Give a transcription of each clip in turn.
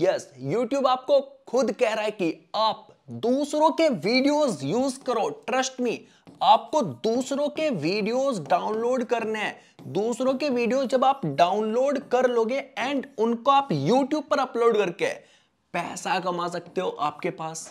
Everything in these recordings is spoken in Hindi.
यस यूट्यूब आपको खुद कह रहा है कि आप दूसरों के वीडियोस यूज करो ट्रस्ट मी आपको दूसरों के वीडियोस डाउनलोड करने हैं दूसरों के वीडियोस जब आप डाउनलोड कर लोगे एंड उनको आप यूट्यूब पर अपलोड करके पैसा कमा सकते हो आपके पास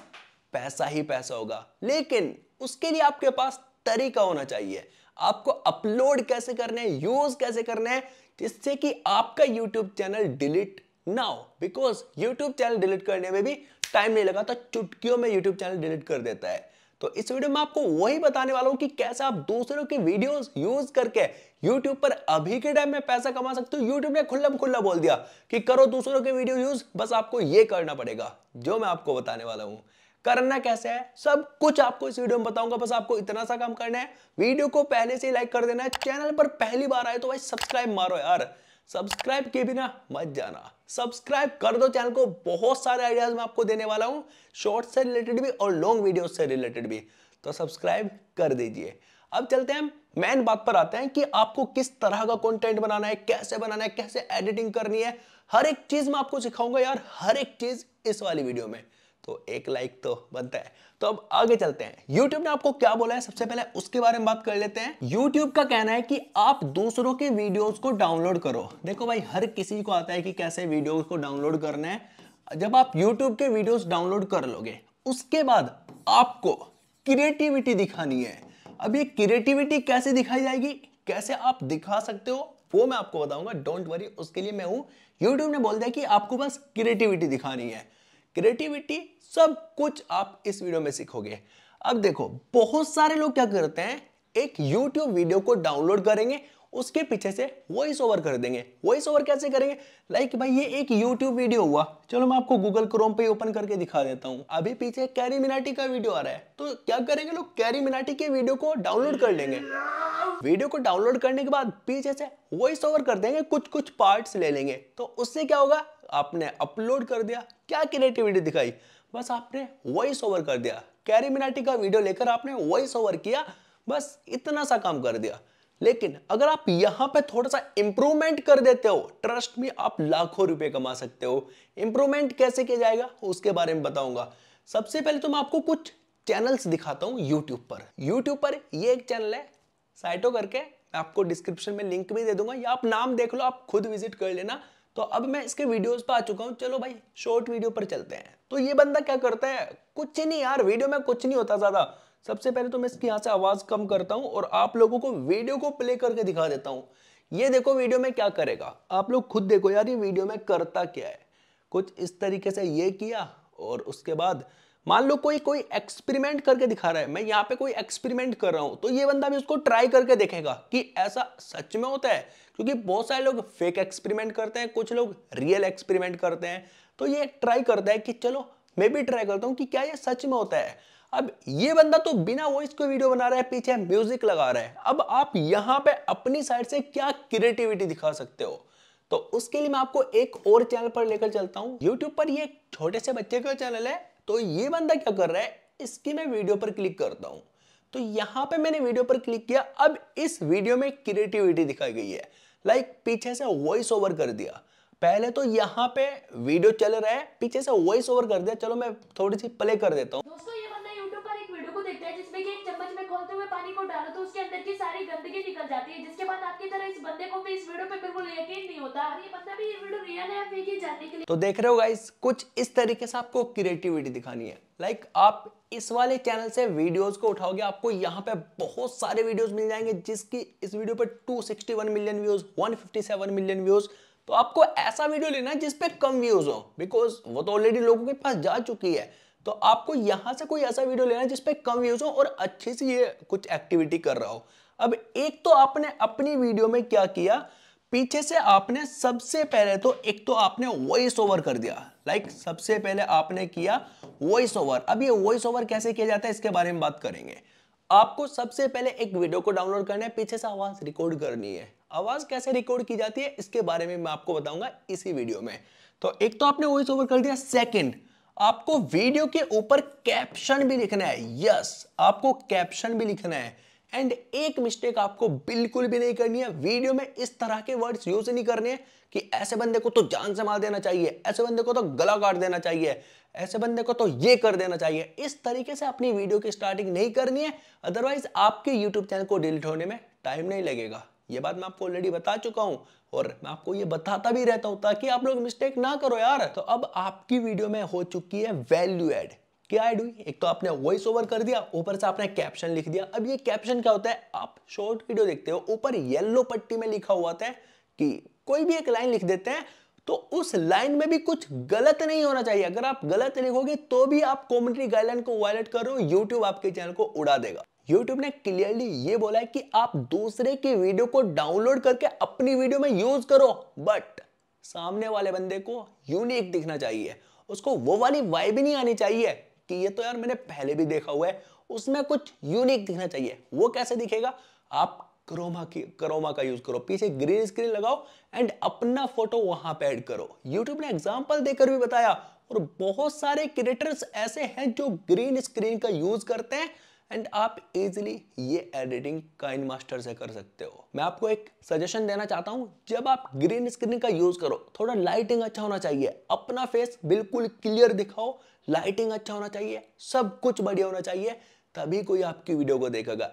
पैसा ही पैसा होगा लेकिन उसके लिए आपके पास तरीका होना चाहिए आपको अपलोड कैसे करने यूज कैसे करने हैं जिससे कि आपका YouTube channel delete now because YouTube channel delete करने में भी टाइम नहीं लगा था तो चुटकियों में यूट्यूब चैनल डिलीट कर देता है तो इस वीडियो में आपको वही बताने वाला हूं कि कैसे आप दूसरों के वीडियोस यूज करके YouTube पर अभी के टाइम में पैसा कमा सकते हो YouTube ने खुल्ला खुल्ला बोल दिया कि करो दूसरों के वीडियो यूज बस आपको ये करना पड़ेगा जो मैं आपको बताने वाला हूं करना कैसे है सब कुछ आपको इस वीडियो में बताऊंगा बस आपको इतना सा काम करना है वीडियो को पहले से लाइक कर देना है चैनल पर पहली बार आए तो भाई सब्सक्राइब मारो यार सब्सक्राइब के बिना मत जाना सब्सक्राइब कर दो चैनल को बहुत सारे आइडियाज मैं आपको देने वाला हूँ शॉर्ट से रिलेटेड भी और लॉन्ग वीडियो से रिलेटेड भी तो सब्सक्राइब कर दीजिए अब चलते हैं मेन बात पर आते हैं कि आपको किस तरह का कंटेंट बनाना है कैसे बनाना है कैसे एडिटिंग करनी है हर एक चीज मैं आपको सिखाऊंगा यार हर एक चीज इस वाली वीडियो में तो एक लाइक तो बनता है तो अब आगे चलते हैं YouTube ने आपको क्या बोला है सबसे पहले उसके बारे में बात कर लेते हैं YouTube का कहना है कि आप दूसरों के वीडियोस को डाउनलोड करो देखो भाई हर किसी को आता है कि कैसे वीडियोस को डाउनलोड करना है जब आप YouTube के वीडियोस डाउनलोड कर लोगे उसके बाद आपको क्रिएटिविटी दिखानी है अब ये क्रिएटिविटी कैसे दिखाई जाएगी कैसे आप दिखा सकते हो वो मैं आपको बताऊंगा डोंट वरी उसके लिए मैं हूं यूट्यूब ने बोल दिया कि आपको बस क्रिएटिविटी दिखानी है क्रिएटिविटी सब कुछ आप इस वीडियो में सीखोगे अब देखो बहुत सारे लोग क्या करते हैं एक YouTube वीडियो को डाउनलोड करेंगे उसके पीछे से वॉइस ओवर कर देंगे वॉइस ओवर कैसे करेंगे लाइक like भाई ये एक यूट्यूब वीडियो हुआ चलो मैं आपको गूगल क्रोम पे ओपन करके दिखा देता हूँ अभी पीछे कैरी मिनाटी का वीडियो आ रहा है तो क्या करेंगे लोग कैरी मिनाटी के वीडियो को डाउनलोड कर लेंगे वीडियो को डाउनलोड करने के बाद पीछे से वॉइस ओवर कर देंगे कुछ कुछ पार्ट्स ले लेंगे तो उससे क्या होगा आपने अपलोड कर दिया क्या क्रिएटिविटी दिखाई बस आपने वॉइस ओवर कर दिया कैरी मिनाटी का वीडियो लेकर आपने वॉइस ओवर किया बस इतना सा काम कर दिया लेकिन अगर आप यहां पे थोड़ा सा इंप्रूवमेंट कर देते हो ट्रस्ट में आप लाखों रुपए कमा सकते हो इंप्रूवमेंट कैसे किया जाएगा उसके बारे में बताऊंगा सबसे पहले तो मैं आपको कुछ चैनल्स दिखाता हूँ यूट्यूब पर यूट्यूब पर ये एक चैनल है साइटो करके मैं आपको डिस्क्रिप्शन में लिंक भी दे दूंगा या आप नाम देख लो आप खुद विजिट कर लेना तो अब मैं इसके वीडियोस पर आ चुका हूँ चलो भाई शॉर्ट वीडियो पर चलते हैं तो ये बंदा क्या करता है कुछ नहीं यार वीडियो में कुछ नहीं होता ज़्यादा सबसे पहले तो मैं इसकी यहाँ से आवाज़ कम करता हूँ और आप लोगों को वीडियो को प्ले करके दिखा देता हूँ ये देखो वीडियो में क्या करेगा आप लोग खुद देखो यार ये वीडियो में करता क्या है कुछ इस तरीके से ये किया और उसके बाद मान लो कोई कोई एक्सपेरिमेंट करके दिखा रहा है मैं यहाँ पे कोई एक्सपेरिमेंट कर रहा हूँ तो ये बंदा भी उसको ट्राई करके देखेगा कि ऐसा सच में होता है क्योंकि बहुत सारे लोग फेक एक्सपेरिमेंट करते हैं कुछ लोग रियल एक्सपेरिमेंट करते हैं तो ये ट्राई करता है कि चलो मैं भी ट्राई करता हूँ कि क्या ये सच में होता है अब ये बंदा तो बिना वॉइस को वीडियो बना रहा है पीछे म्यूजिक लगा रहा है अब आप यहाँ पे अपनी साइड से क्या क्रिएटिविटी दिखा सकते हो तो उसके लिए मैं आपको एक और चैनल पर लेकर चलता हूँ यूट्यूब पर ये छोटे से बच्चे का चैनल है तो ये बंदा क्या कर रहा है इसकी मैं वीडियो पर क्लिक करता हूं तो यहां पे मैंने वीडियो पर क्लिक किया अब इस वीडियो में क्रिएटिविटी दिखाई गई है लाइक पीछे से वॉइस ओवर कर दिया पहले तो यहां पे वीडियो चल रहा है पीछे से वॉइस ओवर कर दिया चलो मैं थोड़ी सी प्ले कर देता दोस्तों पानी को डालो तो उसके अंदर की सारी गंदगी निकल जाती है जिसके बाद आपकी तरह इस बंदे को भी इस वीडियो पे बिल्कुल यकीन नहीं होता ये बंदा मतलब भी ये वीडियो रियल है फेक ही जाने के लिए तो देख रहे हो गाइस कुछ इस तरीके से आपको क्रिएटिविटी दिखानी है लाइक like, आप इस वाले चैनल से वीडियोस को उठाओगे आपको यहाँ पे बहुत सारे वीडियोस मिल जाएंगे जिसकी इस वीडियो पे 261 मिलियन व्यूज 157 मिलियन व्यूज तो आपको ऐसा वीडियो लेना है जिसपे कम व्यूज हो बिकॉज वो तो ऑलरेडी लोगों के पास जा चुकी है तो आपको यहां से कोई ऐसा वीडियो लेना जिसपे कम व्यूज हो और अच्छे से ये कुछ एक्टिविटी कर रहा हो अब एक तो आपने अपनी वीडियो में क्या किया पीछे से आपने सबसे पहले तो एक तो आपने वॉइस ओवर कर दिया लाइक like, सबसे पहले आपने किया वॉइस ओवर अब ये वॉइस ओवर कैसे किया जाता है इसके बारे में बात करेंगे आपको सबसे पहले एक वीडियो को डाउनलोड करना है पीछे से आवाज रिकॉर्ड करनी है आवाज कैसे रिकॉर्ड की जाती है इसके बारे में मैं आपको बताऊंगा इसी वीडियो में तो एक तो आपने वॉइस ओवर कर दिया सेकेंड आपको वीडियो के ऊपर कैप्शन भी लिखना है यस आपको कैप्शन भी लिखना है एंड एक मिस्टेक आपको बिल्कुल भी नहीं करनी है वीडियो में इस तरह के वर्ड्स यूज नहीं करने हैं कि ऐसे बंदे को तो जान से मार देना चाहिए ऐसे बंदे को तो गला काट देना चाहिए ऐसे बंदे को तो ये कर देना चाहिए इस तरीके से अपनी वीडियो की स्टार्टिंग नहीं करनी है अदरवाइज आपके यूट्यूब चैनल को डिलीट होने में टाइम नहीं लगेगा ये बात मैं आपको ऑलरेडी बता चुका हूं और मैं आपको ये बताता भी रहता हूं ताकि आप लोग मिस्टेक ना करो यार तो अब आपकी वीडियो में हो चुकी है वैल्यू एड क्या ऐड हुई एक तो आपने वॉइस ओवर कर दिया ऊपर से आपने कैप्शन लिख दिया अब ये कैप्शन क्या होता है आप शॉर्ट वीडियो देखते हो ऊपर येल्लो पट्टी में लिखा हुआ था कि कोई भी एक लाइन लिख देते हैं तो उस लाइन में भी कुछ गलत नहीं होना चाहिए अगर आप गलत लिखोगे तो भी आप कॉमेंट्री गाइडलाइन को वायलेट करो यूट्यूब आपके चैनल को उड़ा देगा YouTube ने क्लियरली ये बोला है कि आप दूसरे की वीडियो को डाउनलोड करके अपनी वीडियो में यूज करो बट सामने वाले बंदे को यूनिक दिखना चाहिए उसको वो वाली वाइब नहीं आनी चाहिए कि ये तो यार मैंने पहले भी देखा हुआ है उसमें कुछ यूनिक दिखना चाहिए वो कैसे दिखेगा आप क्रोमा की क्रोमा का यूज करो पीछे ग्रीन स्क्रीन लगाओ एंड अपना फोटो वहां पर एड करो यूट्यूब ने एग्जाम्पल देकर भी बताया और बहुत सारे क्रिएटर्स ऐसे हैं जो ग्रीन स्क्रीन का यूज करते हैं एंड आप इजिली ये एडिटिंग काइन मास्टर से कर सकते हो मैं आपको एक सजेशन देना चाहता हूँ जब आप ग्रीन स्क्रीन का यूज करो थोड़ा लाइटिंग अच्छा होना चाहिए अपना फेस बिल्कुल क्लियर दिखाओ लाइटिंग अच्छा होना चाहिए सब कुछ बढ़िया होना चाहिए तभी कोई आपकी वीडियो को देखेगा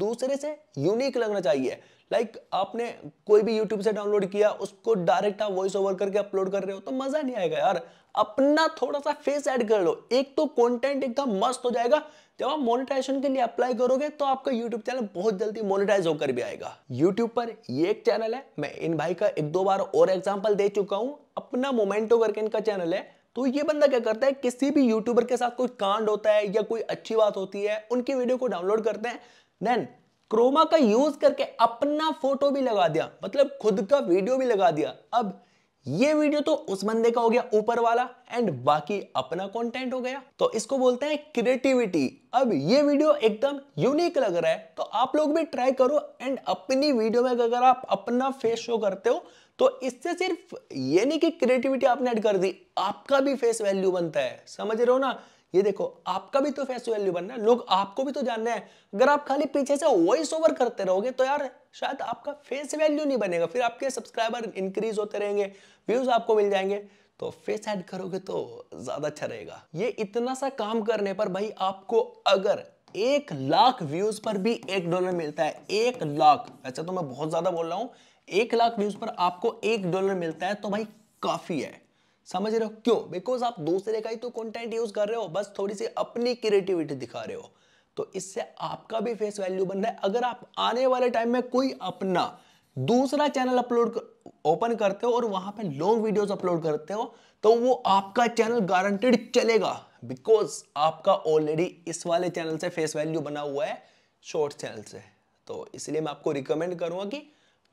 दूसरे से यूनिक लगना चाहिए लाइक like, आपने कोई भी यूट्यूब से डाउनलोड किया उसको डायरेक्ट आप वॉइस ओवर करके अपलोड कर रहे हो तो मजा नहीं आएगा यार अपना थोड़ा सा फेस ऐड कर लो एक तो कंटेंट एकदम मस्त हो जाएगा जब आप मोनेटाइजेशन के लिए अप्लाई करोगे तो आपका यूट्यूब चैनल बहुत जल्दी मोनेटाइज होकर भी आएगा यूट्यूब पर ये एक चैनल है मैं इन भाई का एक दो बार और एग्जाम्पल दे चुका हूँ अपना मोमेंटो करके इनका चैनल है तो ये बंदा क्या करता है किसी भी यूट्यूबर के साथ कोई कांड होता है या कोई अच्छी बात होती है उनकी वीडियो को डाउनलोड करते हैं देन क्रोमा का यूज करके अपना फोटो भी लगा दिया मतलब खुद का वीडियो भी लगा दिया अब ये वीडियो तो उस बंदे का हो गया ऊपर वाला एंड बाकी अपना कंटेंट हो गया तो इसको बोलते हैं क्रिएटिविटी अब ये वीडियो एकदम यूनिक लग रहा है तो आप लोग भी ट्राई करो एंड अपनी वीडियो में अगर आप अपना फेस शो करते हो तो इससे सिर्फ ये नहीं कि क्रिएटिविटी आपने ऐड कर दी आपका भी फेस वैल्यू बनता है समझ रहे हो ना ये देखो आपका भी तो फेस वैल्यू बनना है लोग आपको भी तो जानना है अगर आप खाली पीछे से वॉइस ओवर करते रहोगे तो यार शायद आपका फेस वैल्यू नहीं बनेगा फिर आपके सब्सक्राइबर इंक्रीज होते रहेंगे व्यूज आपको मिल जाएंगे तो फेस ऐड करोगे तो ज्यादा अच्छा रहेगा ये इतना सा काम करने पर भाई आपको अगर एक लाख व्यूज पर भी एक डॉलर मिलता है एक लाख अच्छा तो मैं बहुत ज्यादा बोल रहा हूँ एक लाख व्यूज पर आपको एक डॉलर मिलता है तो भाई काफी है समझ रहे हो क्यों बिकॉज आप दूसरे का ही तो कंटेंट यूज कर रहे हो बस थोड़ी सी अपनी क्रिएटिविटी दिखा रहे हो तो इससे आपका भी फेस वैल्यू बन रहा है अगर आप आने वाले टाइम में कोई अपना दूसरा चैनल अपलोड ओपन करते हो और वहां पे लॉन्ग वीडियोस अपलोड करते हो तो वो आपका चैनल गारंटेड चलेगा बिकॉज आपका ऑलरेडी इस वाले चैनल से फेस वैल्यू बना हुआ है शॉर्ट चैनल से तो इसलिए मैं आपको रिकमेंड करूंगा कि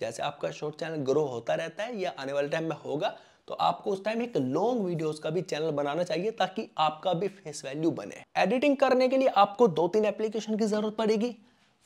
जैसे आपका शॉर्ट चैनल ग्रो होता रहता है या आने वाले टाइम में होगा तो आपको उस टाइम एक लॉन्ग वीडियोस का भी चैनल बनाना चाहिए ताकि आपका भी फेस वैल्यू बने एडिटिंग करने के लिए आपको दो तीन एप्लीकेशन की जरूरत पड़ेगी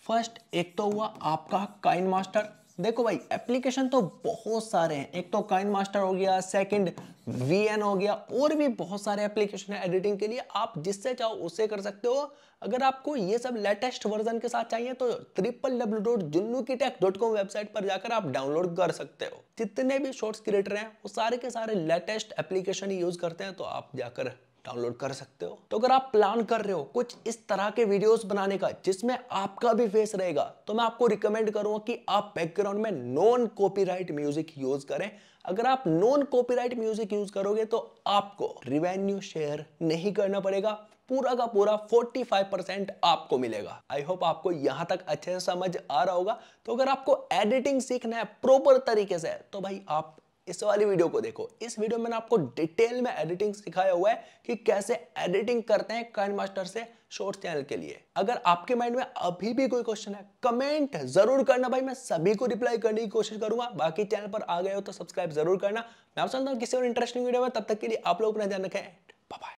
फर्स्ट एक तो हुआ आपका काइन मास्टर देखो भाई एप्लीकेशन तो बहुत सारे हैं एक तो काइन मास्टर हो गया सेकंड वीएन हो गया और भी बहुत सारे एप्लीकेशन है एडिटिंग के लिए आप जिससे चाहो उससे कर सकते हो अगर आपको ये सब लेटेस्ट वर्जन के साथ चाहिए तो ट्रिपल डब्ल्यू डॉट जुन्नू की टेक डॉट कॉम वेबसाइट पर जाकर आप डाउनलोड कर सकते हो जितने भी शॉर्ट्स क्रिएटर हैं वो सारे के सारे लेटेस्ट एप्लीकेशन यूज करते हैं तो आप जाकर डाउनलोड कर सकते हो तो अगर आप प्लान कर रहे हो कुछ इस तरह के वीडियोस बनाने का जिसमें आपका भी फेस रहेगा तो मैं आपको रिकमेंड करूंगा कि आप बैकग्राउंड में नॉन कॉपीराइट म्यूजिक यूज करें अगर आप नॉन कॉपीराइट म्यूजिक यूज करोगे तो आपको रिवेन्यू शेयर नहीं करना पड़ेगा पूरा का पूरा 45 आपको मिलेगा आई होप आपको यहां तक अच्छे से समझ आ रहा होगा तो अगर आपको एडिटिंग सीखना है प्रॉपर तरीके से तो भाई आप इस वाली वीडियो को देखो इस वीडियो में आपको डिटेल में एडिटिंग सिखाया हुआ है कि कैसे एडिटिंग करते हैं काइन मास्टर से शॉर्ट चैनल के लिए अगर आपके माइंड में अभी भी कोई क्वेश्चन है कमेंट जरूर करना भाई मैं सभी को रिप्लाई करने की कोशिश करूंगा बाकी चैनल पर आ गए हो तो सब्सक्राइब जरूर करना मैं आप समझता हूँ किसी और इंटरेस्टिंग वीडियो में तब तक के लिए आप लोग अपना ध्यान रखें बाय